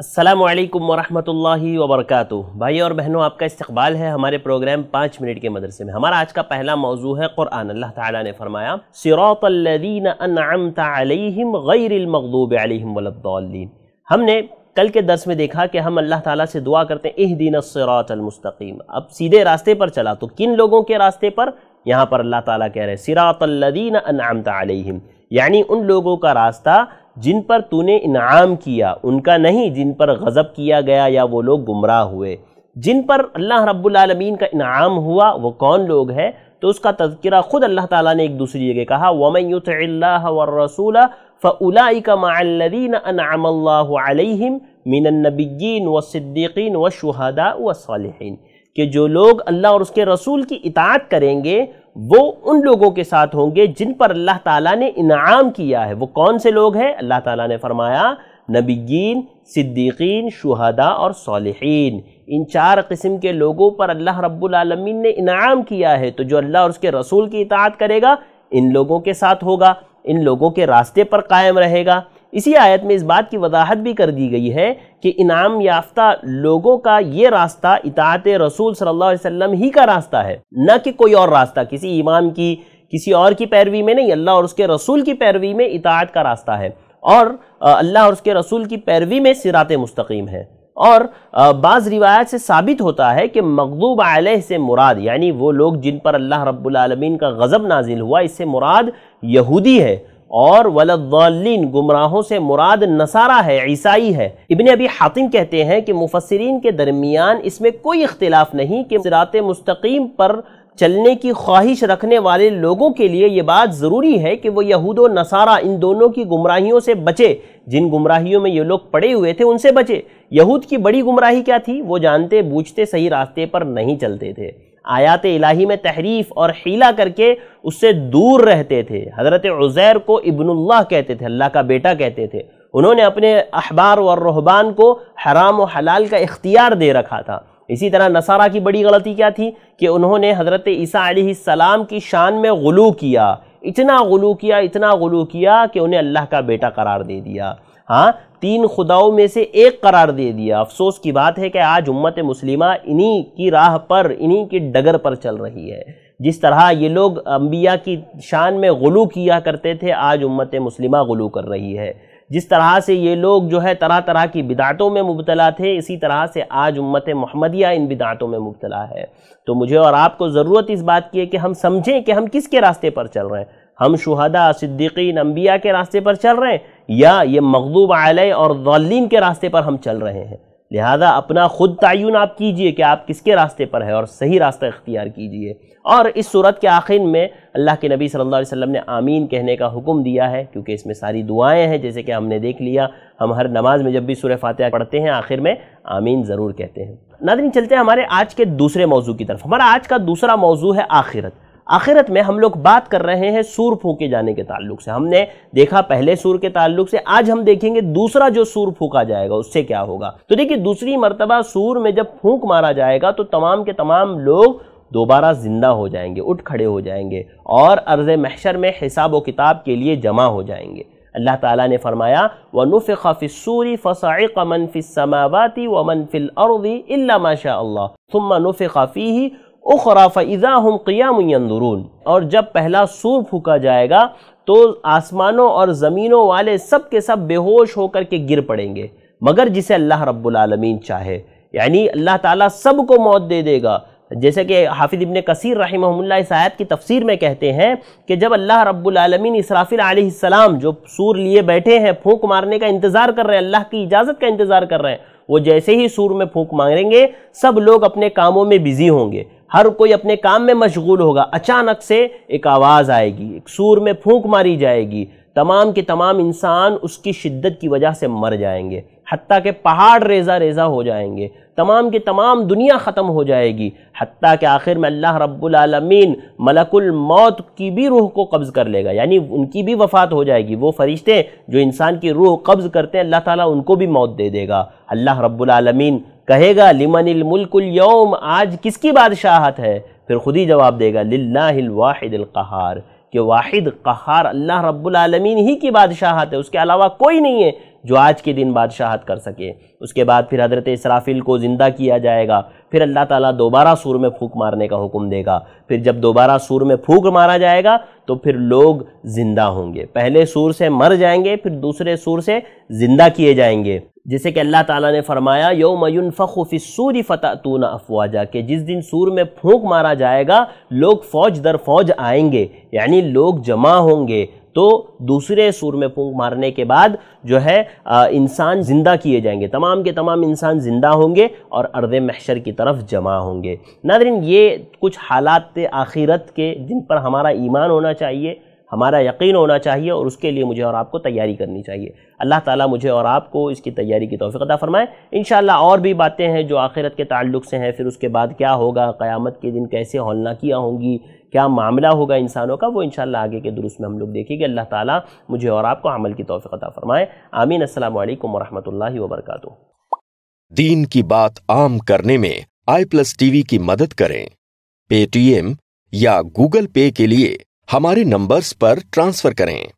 असलम वरहमतुल्लाहि वबरकत भाई और बहनों आपका इस्तकबाल है हमारे प्रोग्राम पाँच मिनट के मदरसे में हमारा आज का पहला मौजू है क़ुरान अल्लाह ताला ने फरमाया सिरातल्लदीन अलैहिम गैरिल मगदूब अलैहिम वलद्दालीन हमने कल के दर्स में देखा कि हम अल्लाह ताला से दुआ करते हैं एह दिन सिरातलमस्तकीम अब सीधे रास्ते पर चला तो किन लोगों के रास्ते पर यहाँ पर अल्लाह ताला कह रहे हैं सिरातल्लदीन अनअमत अलैहिम यानी उन लोगों का रास्ता जिन पर तूने इनाम किया उनका नहीं जिन पर गज़ब किया गया या वो लोग गुमराह हुए जिन पर अल्लाह रब्लमीन का इनाम हुआ वो कौन लोग हैं तो उसका तस्करा ख़ुद अल्लाह ताला ने एक दूसरी जगह कहा वमयुल्ला रसूल फ़लाई का माल्लिन अनामल्लाम मिनबीन व सिद्दीकीन व शहदा व सालहन कि जो लोग अल्लाह और उसके रसूल की इतात करेंगे वो उन लोगों के साथ होंगे जिन पर अल्लाह ताला ने इनाम किया है वो कौन से लोग हैं अल्लाह ताला ने फरमाया नबीन सिद्दीकीन शुहदा और सालहीन इन चार किस्म के लोगों पर अल्लाह रब्बुल रब्लमीन ने इनाम किया है तो जो अल्लाह और उसके रसूल की इतात करेगा इन लोगों के साथ होगा इन लोगों के रास्ते पर कायम रहेगा इसी आयत में इस बात की वजाहत भी कर दी गई है कि इनाम याफ्ता लोगों का ये रास्ता इतात रसूल सल्लल्लाहु अलैहि वसल्लम ही का रास्ता है न कि कोई और रास्ता किसी इमाम की किसी और की पैरवी में नहीं अल्लाह और उसके रसूल की पैरवी में इतात का रास्ता है और अल्लाह और उसके रसूल की पैरवी में सिरात मुस्तकीम है और बाज़ रिवायत से साबित होता है कि मकदूब आलह से मुराद यानी वो लोग जिन पर अल्लाह रब्बुल रबालमीन का गज़ब नाजिल हुआ इससे मुराद यहूदी है और वलदालीन गुमराहों से मुराद नसारा है ईसाई है इबन अभी हातिम कहते हैं कि मुफसरीन के दरमियान इसमें कोई इख्तिलाफ नहीं कि सिरात मुस्तकीम पर चलने की ख्वाहिश रखने वाले लोगों के लिए ये बात ज़रूरी है कि वो यहूद नसारा इन दोनों की गुमराहियों से बचे जिन गुमराहियों में ये लोग पड़े हुए थे उनसे बचे यहूद की बड़ी गुमराही क्या थी वो जानते बूझते सही रास्ते पर नहीं चलते थे आयात इलाही में तहरीफ और हीला करके उससे दूर रहते थे हज़रत उज़ैर को इब्नुल्लाह कहते थे अल्लाह का बेटा कहते थे उन्होंने अपने अहबार और रहबान को हराम और हलाल का इख्तियार दे रखा था इसी तरह नसारा की बड़ी गलती क्या थी कि उन्होंने हज़रत ईसा सलाम की शान में गलू किया इतना गलू किया इतना गलू किया कि उन्हें अल्लाह का बेटा करार दे दिया हाँ तीन खुदाओं में से एक करार दे दिया अफसोस की बात है कि आज उम्मत मुस्लिमा इन्हीं की राह पर इन्हीं की डगर पर चल रही है जिस तरह ये लोग अम्बिया की शान में गलू किया करते थे आज उम्मत मुस्लिमा गलू कर रही है जिस तरह से ये लोग जो है तरह तरह की बिदातों में मुबतला थे इसी तरह से आज उम्मत महमदिया इन बिदातों में मुबतला है तो मुझे और आपको ज़रूरत इस बात की है कि हम समझें कि हम किसके रास्ते पर चल रहे हैं हम शुहदा सिद्दीकी अम्बिया के रास्ते पर चल रहे हैं या ये मकदूब आलय और दौलिन के रास्ते पर हम चल रहे हैं लिहाजा अपना ख़ुद तयन आप कीजिए कि आप किसके रास्ते पर है और सही रास्ता इख्तियार कीजिए और इस सूरत के आखिर में अल्लाह के नबी सल्लल्लाहु अलैहि वसल्लम ने आमीन कहने का हुक्म दिया है क्योंकि इसमें सारी दुआएं हैं जैसे कि हमने देख लिया हम हर नमाज में जब भी सूर्य फातह पढ़ते हैं आखिर में आमीन ज़रूर कहते हैं नादिन चलते हैं हमारे आज के दूसरे मौजू की तरफ हमारा आज का दूसरा मौजू है आखिरत आखिरत में हम लोग बात कर रहे हैं सूर फूके जाने के ताल्लुक से हमने देखा पहले सूर के ताल्लुक से आज हम देखेंगे दूसरा जो सूर फूका जाएगा उससे क्या होगा तो देखिए दूसरी मरतबा सूर में जब फूक मारा जाएगा तो तमाम के तमाम लोग दोबारा ज़िंदा हो जाएंगे उठ खड़े हो जाएंगे और अर्ज़ महशर में हिसाब व किताब के लिए जमा हो जाएंगे अल्लाह ताला ने फरमाया व नुफ़ा फ़िसूरी फ़साइक मनफ़िसमावती व मनफ़िल इल्ला माशा अल्लाह थुम्मा नुफ़ा ही उखरा फ़ैज़ा हम क़ियाम यंदरून और जब पहला सूर फूका जाएगा तो आसमानों और ज़मीनों वाले सब के सब बेहोश होकर के गिर पड़ेंगे मगर जिसे अल्लाह रब्बुल आलमीन चाहे यानी अल्लाह ताला को मौत दे देगा जैसे कि हाफिद इबन कसीर रहमल्ला इस आयत की तफसीर में कहते हैं कि जब अल्लाह रब्बुलमीन इसराफिल जो सूर लिए बैठे हैं फूंक मारने का इंतज़ार कर रहे हैं अल्लाह की इजाज़त का इंतज़ार कर रहे हैं वो जैसे ही सूर में फूंक मारेंगे सब लोग अपने कामों में बिज़ी होंगे हर कोई अपने काम में मशगूल होगा अचानक से एक आवाज़ आएगी एक सूर में फूंक मारी जाएगी तमाम के तमाम इंसान उसकी शिद्दत की वजह से मर जाएंगे हती के पहाड़ रेजा रेजा हो जाएंगे तमाम के तमाम दुनिया ख़त्म हो जाएगी हती के आखिर में अल्लाह रब्बुलमीन मलकुल मौत की भी रूह को कब्ज़ कर लेगा यानी उनकी भी वफ़ात हो जाएगी वो फरिश्ते जो इंसान की रूह कब्ज़ करते हैं अल्लाह ताला उनको भी मौत दे देगा अल्लाह रब्बुलमीन कहेगा लिमनिल मुल्कुल यौम आज किसकी बादशाहत है फिर खुद ही जवाब देगा कहार कि वाहिद कहार अल्लाह रब्बुल आलमीन ही की बादशाहत है उसके अलावा कोई नहीं है जो आज के दिन बादशाहत कर सके उसके बाद फिर हज़रत इसराफिल को ज़िंदा किया जाएगा फिर अल्लाह ताला दोबारा सूर में फूक मारने का हुक्म देगा फिर जब दोबारा सूर में फूक मारा जाएगा तो फिर लोग ज़िंदा होंगे पहले सूर से मर जाएंगे फिर दूसरे सूर से ज़िंदा किए जाएंगे जैसे कि अल्लाह ताला ने फरमाया योमयुन फ़ुफ़ी सूरी फ़तून अफवाजा के जिस दिन सूर में फूक मारा जाएगा लोग फ़ौज दर फौज आएंगे यानी लोग जमा होंगे तो दूसरे सुर में फूंक मारने के बाद जो है इंसान ज़िंदा किए जाएंगे तमाम के तमाम इंसान ज़िंदा होंगे और अर्द महशर की तरफ जमा होंगे नादरीन ये कुछ हालात थे आखिरत के जिन पर हमारा ईमान होना चाहिए हमारा यकीन होना चाहिए और उसके लिए मुझे और आपको तैयारी करनी चाहिए अल्लाह ताला मुझे और आपको इसकी तैयारी की तोफ़ी अदा फ़रमाए इन और भी बातें हैं जो आखिरत के ताल्लुक से हैं फिर उसके बाद क्या होगा क़यामत के दिन कैसे हौलनाकियाँ होंगी क्या मामला होगा इंसानों का वो इंशाल्लाह आगे के दुरुस्त में हम लोग देखेंगे अल्लाह ताला मुझे और आपको अमल की तोफ़ी अता फ़रमाए आमीन असल वरहमल वबरक दीन की बात आम करने में आई प्लस टीवी की मदद करें पेटीएम या गूगल पे के लिए हमारे नंबर्स पर ट्रांसफ़र करें